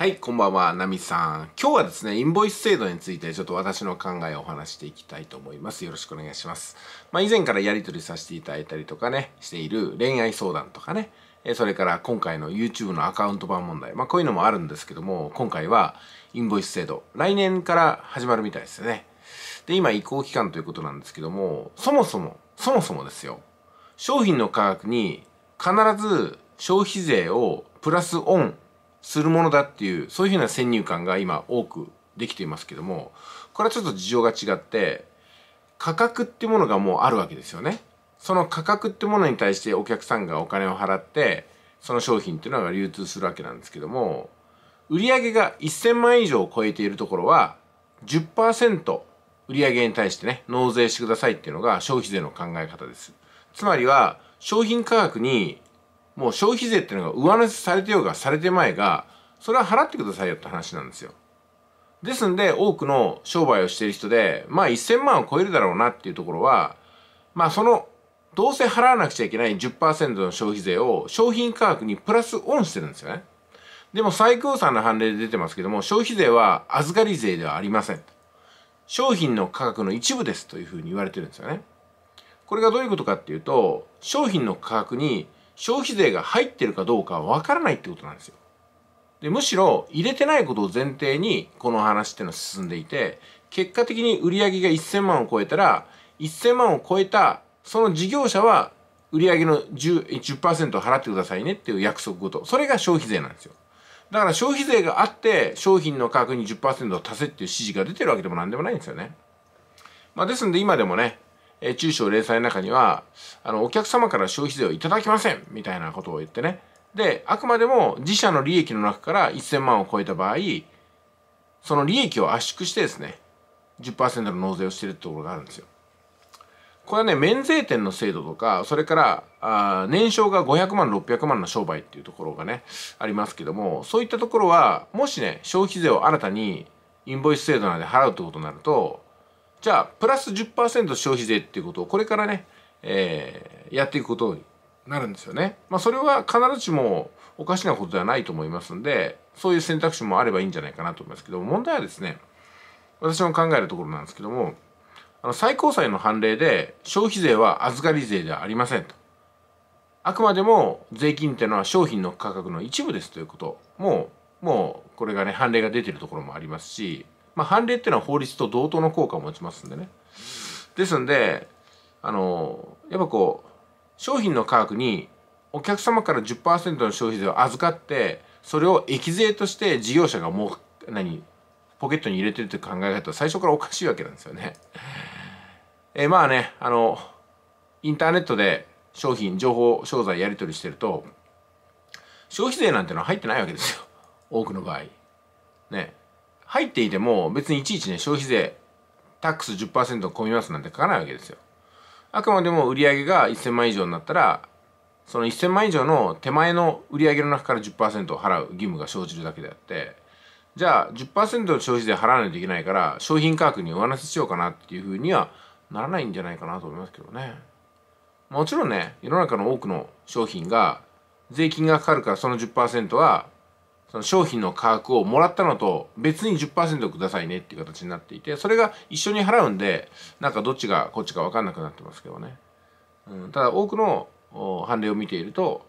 はい、こんばんは、ナミさん。今日はですね、インボイス制度についてちょっと私の考えをお話していきたいと思います。よろしくお願いします。まあ、以前からやり取りさせていただいたりとかね、している恋愛相談とかね、それから今回の YouTube のアカウント版問題、まあこういうのもあるんですけども、今回はインボイス制度、来年から始まるみたいですよね。で、今移行期間ということなんですけども、そもそも、そもそもですよ、商品の価格に必ず消費税をプラスオンするものだっていうそういうふうな先入観が今多くできていますけどもこれはちょっと事情が違って価格ってものがもうあるわけですよね。その価格ってものに対してお客さんがお金を払ってその商品っていうのが流通するわけなんですけども売上が1000万円以上を超えているところは10%売上に対してね納税してくださいっていうのが消費税の考え方です。つまりは商品価格にもう消費税っていうのが上乗せされてようがされてまいが、それは払ってくださいよって話なんですよ。ですんで、多くの商売をしている人で、まあ1000万を超えるだろうなっていうところは、まあその、どうせ払わなくちゃいけない10%の消費税を商品価格にプラスオンしてるんですよね。でも最高さんの判例で出てますけども、消費税は預かり税ではありません。商品の価格の一部ですというふうに言われてるんですよね。これがどういうことかっていうと、商品の価格に消費税が入ってるかどうかわからないってことなんですよ。で、むしろ入れてないことを前提にこの話っていうのは進んでいて、結果的に売り上げが1000万を超えたら、1000万を超えたその事業者は売り上げの 10%, 10払ってくださいねっていう約束ごと。それが消費税なんですよ。だから消費税があって商品の価格に10%を足せっていう指示が出てるわけでも何でもないんですよね。まあですんで今でもね、え中小零細の中には、あの、お客様から消費税をいただきませんみたいなことを言ってね。で、あくまでも自社の利益の中から1000万を超えた場合、その利益を圧縮してですね、10%の納税をしてるところがあるんですよ。これはね、免税店の制度とか、それから、あ年商が500万、600万の商売っていうところがね、ありますけども、そういったところは、もしね、消費税を新たにインボイス制度なんで払うってことになると、じゃあプラス10%消費税っていうことをこれからね、えー、やっていくことになるんですよね。まあ、それは必ずしもおかしなことではないと思いますんでそういう選択肢もあればいいんじゃないかなと思いますけど問題はですね私の考えるところなんですけどもあの最高裁の判例で消費税は預かり税ではありませんと。あくまでも税金っていうのは商品の価格の一部ですということももうこれがね判例が出てるところもありますしまあ、判例っていうのは法律と同等の効果を持ちますんでね。ですんで、あの、やっぱこう、商品の価格にお客様から10%の消費税を預かって、それを益税として事業者がもう、何、ポケットに入れてるって考え方は最初からおかしいわけなんですよね。えまあね、あの、インターネットで商品、情報、商材やり取りしてると、消費税なんてのは入ってないわけですよ。多くの場合。ね。入っていても別にいちいちね消費税タックス10%込みますなんて書かないわけですよあくまでも売上が1000万以上になったらその1000万以上の手前の売上の中から10%を払う義務が生じるだけであってじゃあ10%の消費税払わないといけないから商品価格に上乗せしようかなっていうふうにはならないんじゃないかなと思いますけどねもちろんね世の中の多くの商品が税金がかかるからその10%はその商品の価格をもらったのと別に10%くださいねっていう形になっていて、それが一緒に払うんで、なんかどっちがこっちか分かんなくなってますけどね。うん、ただ多くの判例を見ていると、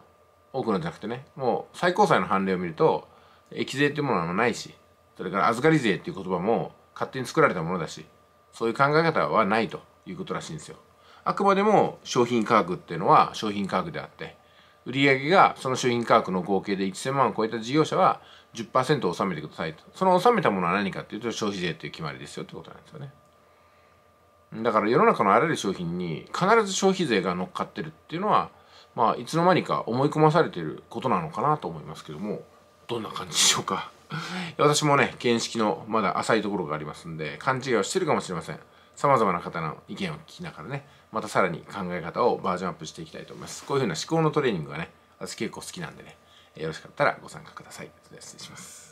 多くのじゃなくてね、もう最高裁の判例を見ると、液税っていうものはないし、それから預かり税っていう言葉も勝手に作られたものだし、そういう考え方はないということらしいんですよ。あくまでも商品価格っていうのは商品価格であって、売上がその商品価格の合計で1000万を超えた事業者は10%を納めてくださいと。その納めたものは何かっていうと消費税という決まりですよってことなんですよね。だから世の中のあらゆる商品に必ず消費税が乗っかってるっていうのは、まあ、いつの間にか思い込まされていることなのかなと思いますけども、どんな感じでしょうか。私もね、見識のまだ浅いところがありますんで、勘違いをしてるかもしれません。さまざまな方の意見を聞きながらねまたさらに考え方をバージョンアップしていきたいと思いますこういうふうな思考のトレーニングがね私結構好きなんでねよろしかったらご参加ください失礼します